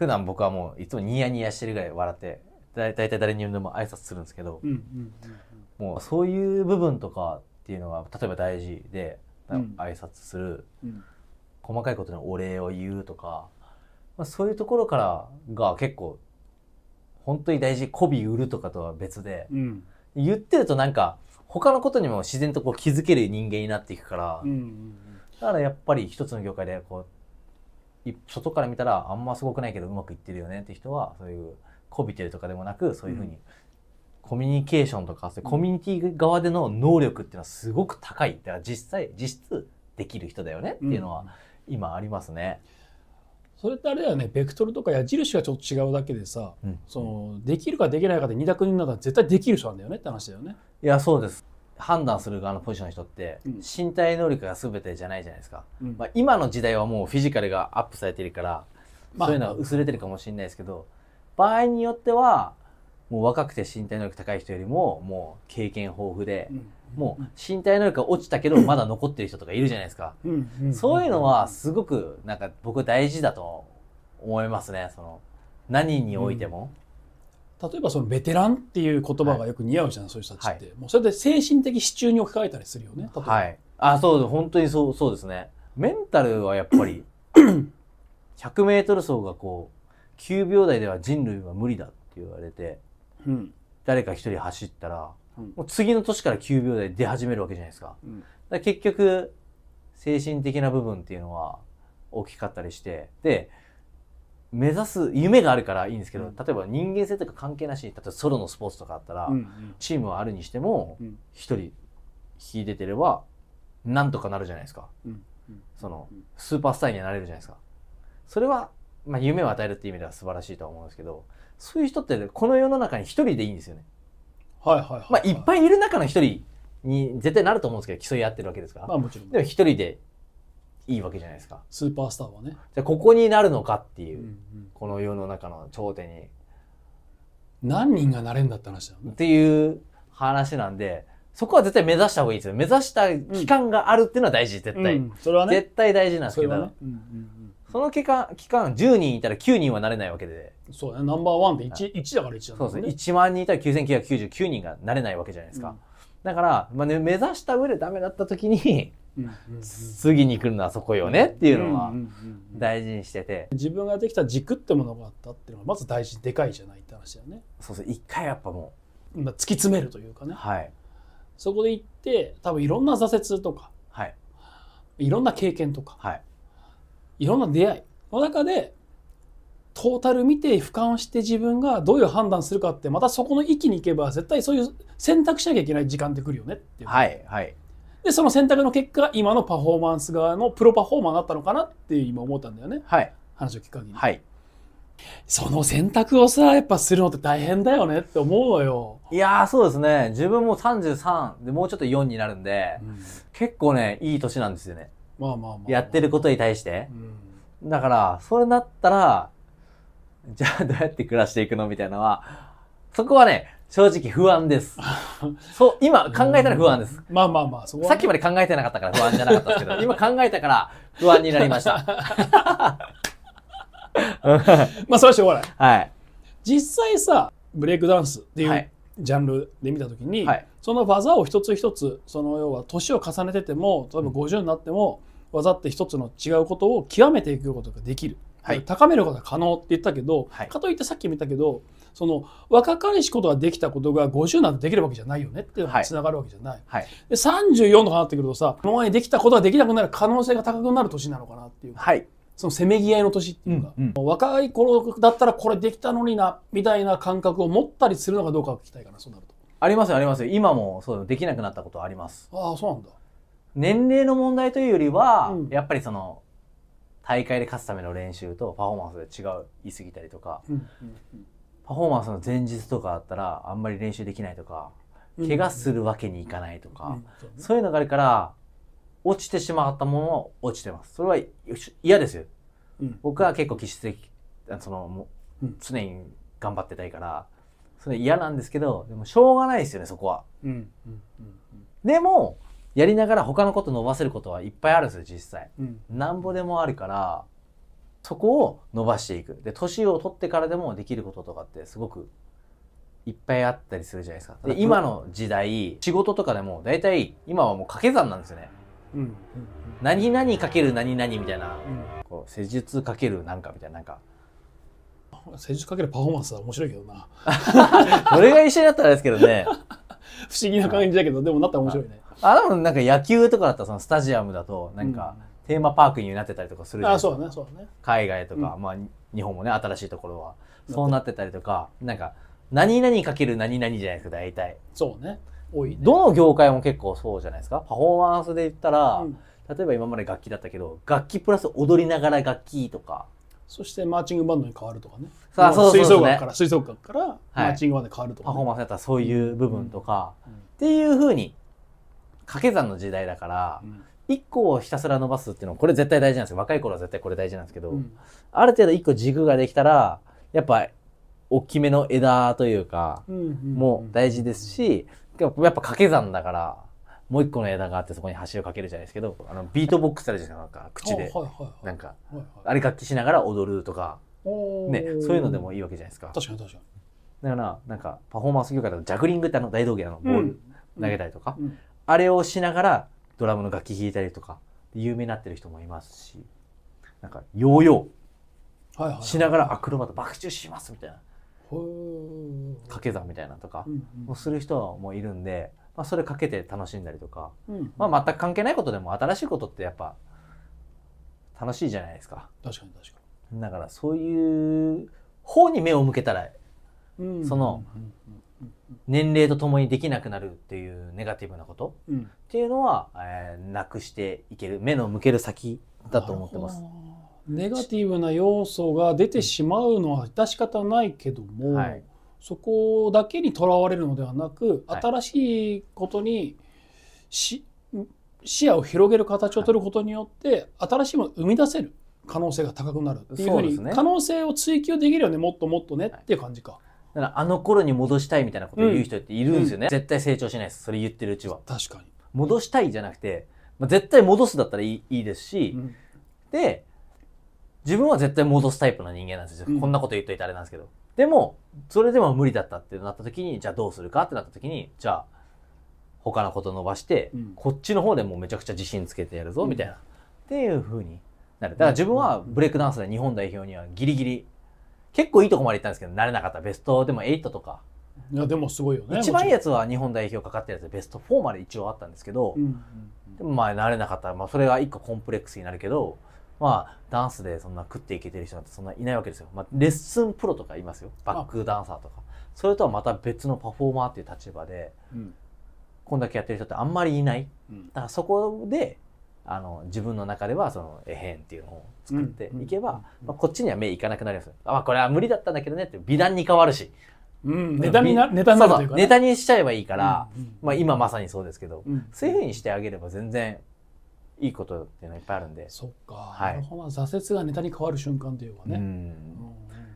普段僕はもういつもニヤニヤしてるぐらい笑って大体誰にでも挨拶するんですけど、うんうんうん、もうそういう部分とかっていうのは例えば大事で、挨拶する、うん、細かいことにお礼を言うとか、まあ、そういうところからが結構本当に大事媚び売るとかとは別で、うん、言ってるとなんか他のことにも自然とこう気づける人間になっていくから、うんうんうん、だからやっぱり一つの業界でこう外から見たらあんますごくないけどうまくいってるよねって人はそういうこびてるとかでもなくそういうふうに、コミュニケーションとかそういうコミュニティ側での能力っていうのはすごく高いだから実際実質できる人だよねっていうのは今ありますね。それってあれだよねベクトルとか矢印がちょっと違うだけでさ、うん、そのできるかできないかで2択になったら絶対できる人なんだよねって話だよね。いやそうです判断する側のポジションの人って身体能力が全てじゃないじゃないですか、うん、まあ、今の時代はもうフィジカルがアップされてるから、そういうのは薄れてるかもしれないですけど場合によってはもう若くて身体能力高い人よりももう経験豊富で、うん、もう身体能力が落ちたけど まだ残ってる人とかいるじゃないですか、うん、そういうのはすごくなんか僕大事だと思いますねその何においても。例えばそのベテランっていう言葉がよく似合うじゃん、はい、そういう人たちって、はい、もうそれで精神的支柱に置き換えたりするよねはいあそう本当にそうそうですねメンタルはやっぱり 100m 走がこう9秒台では人類は無理だって言われて、うん、誰か一人走ったら、うん、もう次の年から9秒台出始めるわけじゃないですか,、うん、だ結局精神的な部分っていうのは大きかったりしてで目指す夢があるからいいんですけど、例えば人間性とか関係なし例えばソロのスポーツとかあったら、チームはあるにしても一、人引いててればなんとかなるじゃないですか、そのスーパースターにはなれるじゃないですかそれは、まあ、夢を与えるっていう意味では素晴らしいとは思うんですけどそういう人ってこの世の中に一人でいいんですよね。はいはいはい、はい、まあ、いっぱいいる中の一人に絶対なると思うんですけど競い合ってるわけですから、まあ、もちろんでも一人でいいわけじゃないですかスーパースターはねじゃあここになるのかっていう、うんうん、この世の中の頂点に何人がなれんだって話だよねっていう話なんでそこは絶対目指した方がいいですよ目指した期間があるっていうのは大事、絶対、うん、それはね絶対大事なんですけどそ、ねうんうんうん、その期間期間10人いたら9人はなれないわけでそうねナンバーワンって 1,、はい、1だから1だね、そうですね1万人いたら9999人がなれないわけじゃないですか、だから、まあね、目指した上でダメだった時に次に来るのはそこよねっていうのは大事にしてて、自分ができた軸ってものがあったっていうのがまず大事でかいじゃないって話だよねそうそう一回やっぱもう突き詰めるというかね、はい、そこで行って多分いろんな挫折とか、はい、いろんな経験とか、はい、いろんな出会いの中でトータル見て俯瞰して自分がどういう判断するかってまたそこの域に行けば絶対そういう選択しなきゃいけない時間ってくるよねっていう、はいはい、で、その選択の結果が今のパフォーマンス側のプロパフォーマーだったのかなっていう今思ったんだよね。はい。話を聞く限り。はい。その選択をさ、やっぱするのって大変だよねって思うのよ。いやそうですね。自分も33でもうちょっと4になるんで、うん、結構ね、いい年なんですよね。まあまあまあ、まあ、やってることに対して。うん、だから、それだったら、じゃあどうやって暮らしていくのみたいなのは、そこはね、正直不安です。そう、今考えたら不安です。まあまあまあ、そこは、ね、さっきまで考えてなかったから不安じゃなかったですけど、今考えたから不安になりました。まあ、それはしょうがない。はい。実際さ、ブレイクダンスっていうジャンルで見たときに、はい、その技を一つ一つ、その要は年を重ねてても、例えば50になっても、技って一つの違うことを極めていくことができる。はい、高めることが可能って言ったけど、はい、かといってさっき見たけど、その若かりしことができたことが50なんてできるわけじゃないよねっていうのがつながるわけじゃない、はいはい、で34とかなってくるとさ今までできたことができなくなる可能性が高くなる年なのかなっていう、はい、そのせめぎ合いの年っていうか、うんうん、若い頃だったらこれできたのになみたいな感覚を持ったりするのかどうかを聞きたいかなそうなるとありますあります今もそうできなくなったことありますああそうなんだ年齢の問題というよりは、うん、やっぱりその大会で勝つための練習とパフォーマンスで違いすぎたりとか、うんうんうんパフォーマンスの前日とかだったらあんまり練習できないとか怪我するわけにいかないとか、そういうのがあるから落ちてしまったものは落ちてますそれは嫌ですよ、僕は結構気質的その常に頑張ってたいからそれ嫌なんですけどでもしょうがないですよねそこは、でもやりながら他のこと伸ばせることはいっぱいあるんですよ実際、なんぼでもあるからそこを伸ばしていく。で、年を取ってからでもできることとかってすごくいっぱいあったりするじゃないですか。で、今の時代、仕事とかでも大体今はもう掛け算なんですよね。うん何々かける何々みたいな、うん、こう施術かけるなんかみたいななんか施術かけるパフォーマンスは面白いけどな 俺が一緒だったらですけどね 不思議な感じだけど、でもなったら面白いねあでもなんか野球とかだったらそのスタジアムだとなんか、うんテーマパークになってたりとかするじゃないですか、ね海外とか、うん、まあ、日本もね新しいところはそうなってたりとかなんか何々かける何々じゃないですか大体そうね多い、ね、どの業界も結構そうじゃないですかパフォーマンスで言ったら、うん、例えば今まで楽器だったけど楽器プラス踊りながら楽器とかそしてマーチングバンドに変わるとかねさあそうそうそう、ね、吹奏楽から、はい、マーチングバンドに変わるとか、パフォーマンスやったらそういう部分とか、うん、っていうふうに掛け算の時代だから、1個をひたすら伸ばすっていうのはこれ絶対大事なんですよ若い頃は絶対これ大事なんですけど、うん、ある程度1個軸ができたらやっぱ大きめの枝というかも大事ですし、やっぱ掛け算だからもう1個の枝があってそこに橋をかけるじゃないですけどあのビートボックスあるじゃないですか口でなんか あれ楽器しながら踊るとか、ね、そういうのでもいいわけじゃないですか。確かに確かにだからなんかパフォーマンス業界だとジャグリングってあの大道芸のボール投げたりとか、あれをしながらドラムの楽器弾いたりとか有名になってる人もいますしなんかヨーヨーしながらアクロバット爆中しますみたいな掛け算みたいなとかをする人もいるんで、まあ、それかけて楽しんだりとか、まあ、全く関係ないことでも新しいことってやっぱ楽しいじゃないですか。確かに確かにだからそういう方に目を向けたら、その年齢とともにできなくなるっていうネガティブなこと、うん、っていうのは、えー、なくしていける目の向ける先だと思ってます。ネガティブな要素が出てしまうのは致し方ないけども、はい、そこだけにとらわれるのではなく、新しいことに視野を広げる形を取ることによって、はい、新しいものを生み出せる可能性が高くなるっていうふうに、ね、可能性を追求できるよねもっともっとねっていう感じか。だからあの頃に戻したいみたいなことを言う人っているんですよね、うん、絶対成長しないですそれ言ってるうちは確かに戻したいじゃなくて、まあ、絶対戻すだったらいいいいですし、うん、で自分は絶対戻すタイプの人間なんですよ、うん、こんなこと言っといてあれなんですけどでもそれでも無理だったってなった時にじゃあどうするかってなった時にじゃあ他のこと伸ばして、こっちの方でもうめちゃくちゃ自信つけてやるぞみたいな、っていうふうになるだから自分はブレイクダンスで日本代表にはギリギリ結構いいとこまで行ったんですけど、慣れなかった。ベストでも8とか。いや、でもすごいよね。一番いいやつは日本代表かかってるやつベスト4まで一応あったんですけど、うん、でもまあ慣れなかった。まあそれが一個コンプレックスになるけど、まあダンスでそんな食っていけてる人なんてそんないないわけですよ。まあレッスンプロとかいますよ。バックダンサーとか。それとはまた別のパフォーマーっていう立場で、うん、こんだけやってる人ってあんまりいない。だからそこであの自分の中ではそのえへんっていうのを作っていけば、まあ、こっちには目いかなくなりますあこれは無理だったんだけどねって美談に変わるし、うん、ネタになネタにしちゃえばいいから、うんうん、まあ、今まさにそうですけど、うん、そういうふうにしてあげれば全然いいことっていうのはいっぱいあるんでそっか、はい、挫折がネタに変わる瞬間というかね、うん、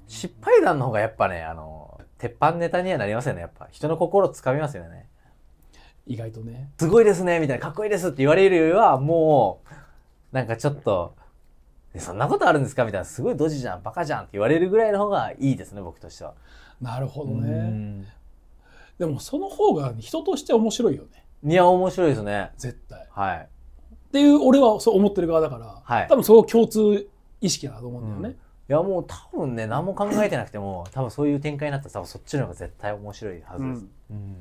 失敗談の方がやっぱねあの鉄板ネタにはなりますよねやっぱ人の心をつかみますよね意外とねすごいですねみたいなかっこいいですって言われるよりはもうなんかちょっとそんなことあるんですかみたいなすごいドジじゃんバカじゃんって言われるぐらいの方がいいですね僕としては。なるほどね。でもその方が人として面白いよね。いや面白いですね。絶対。はい。っていう俺はそう思ってる側だから、はい、多分その共通意識だと思うんだよね。うん、いやもう多分ね何も考えてなくても多分そういう展開になったら多分そっちの方が絶対面白いはずです。うん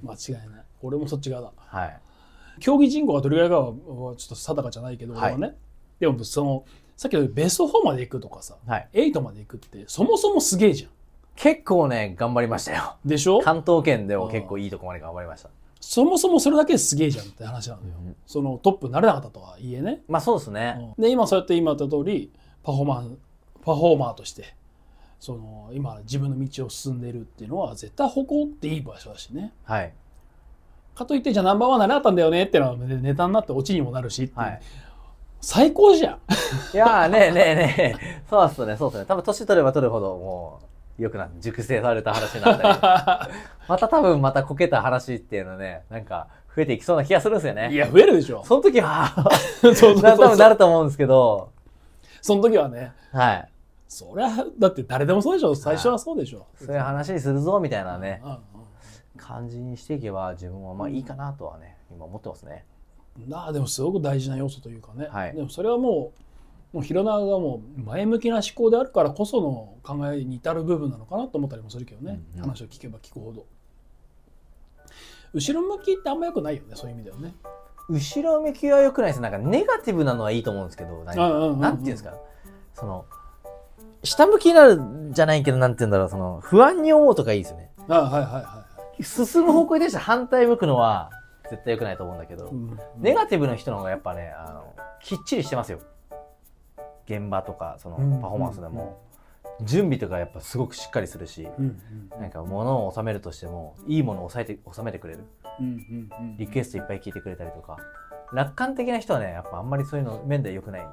間違いない。俺もそっち側だ。はい。競技人口がどれぐらいかはちょっと定かじゃないけど、俺はね。でもそのさっきのベスト4まで行くとかさ、はい、8まで行くってそもそもすげえじゃん。結構ね頑張りましたよ。でしょ関東圏でも結構いいとこまで頑張りました。そもそもそれだけすげえじゃんって話なのよ、うん、そのトップになれなかったとはいえねまあそうですね、うん、で今そうやって今言った通りパフォーマーパフォーマーとしてその今自分の道を進んでるっていうのは絶対誇っていい場所だしね。はい、かといってじゃあナンバーワン何なったんだよねっていうのはネタになってオチにもなるし、はい、最高じゃんいやねえねえねえそうっすねそうっすね多分年取れば取るほどもうよくな熟成された話なっで また多分またこけた話っていうのねなんか増えていきそうな気がするんですよね。いや増えるでしょ。その時は そうそうそうそう多分なると思うんですけど。その時はね。はい。そりゃだって誰でもそうでしょ最初はそうでしょ、そういう話にするぞみたいなね、感じにしていけば自分はまあいいかなとはね今思ってますね。なあでもすごく大事な要素というかね、はい、でもそれはもうもう広がもう前向きな思考であるからこその考えに至る部分なのかなと思ったりもするけどね、うん話を聞けば聞くほど後ろ向きってあんまよくないよねそういう意味ではね後ろ向きはよくないですなんかネガティブなのはいいと思うんですけど何,、うんうんていうんですかその下向きになるじゃないけど、なんて言うんだろう、その、不安に思うとかいいですよね。あはいはいはい。進む方向に対して反対向くのは、絶対良くないと思うんだけど、うんうん、ネガティブな人の方がやっぱね、あの、きっちりしてますよ。現場とか、その、パフォーマンスでも。準備とかやっぱすごくしっかりするし、うんうん、なんか物を収めるとしてもいいものを収めて収めてくれる、リクエストいっぱい聞いてくれたりとか楽観的な人はねやっぱあんまりそういうの面で良くない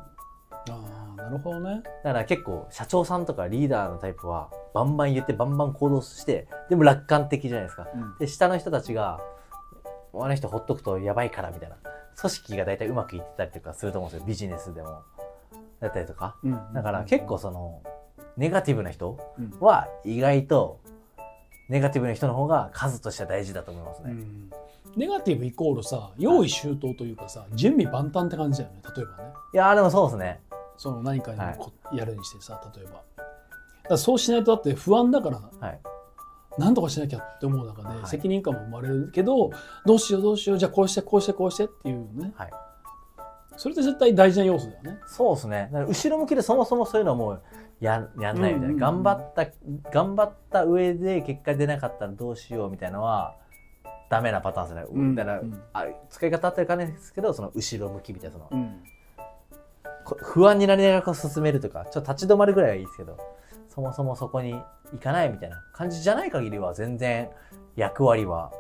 るほどねだから結構社長さんとかリーダーのタイプはバンバン言ってバンバン行動してでも楽観的じゃないですか、うん、で下の人たちが「あの人ほっとくとやばいから」みたいな組織が大体うまくいってたりとかすると思うんですよビジネスでもだったりとか、うん、だから結構そのネガティブな人は意外とネガティブな人の方が数としては大事だと思いますね、うん、ネガティブイコールさ用意周到というかさ、はい、準備万端って感じだよね例えばねいやでもそうですねその何かにやるにしてさ例えばだそうしないとだって不安だから、はい、何とかしなきゃって思う中で責任感も生まれるけど、どうしようどうしようじゃあこうしてこうしてこうしてっていうね、はい、それって絶対大事な要素だよねそうですね後ろ向きでそもそもそういうのはもうややんないみたいな、頑張った頑張った上で結果出なかったらどうしようみたいなのはダメなパターンですね、うんうん、だから、使い方あったるかねですけどその後ろ向きみたいなその、うん、不安になりながら進めるとか、ちょっと立ち止まるぐらいはいいですけど、そもそもそこに行かないみたいな感じじゃない限りは全然役割は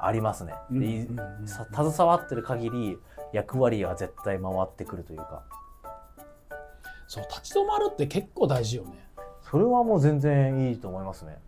ありますね。う携わってる限り役割は絶対回ってくるというか。そう立ち止まるって結構大事よね。それはもう全然いいと思いますね。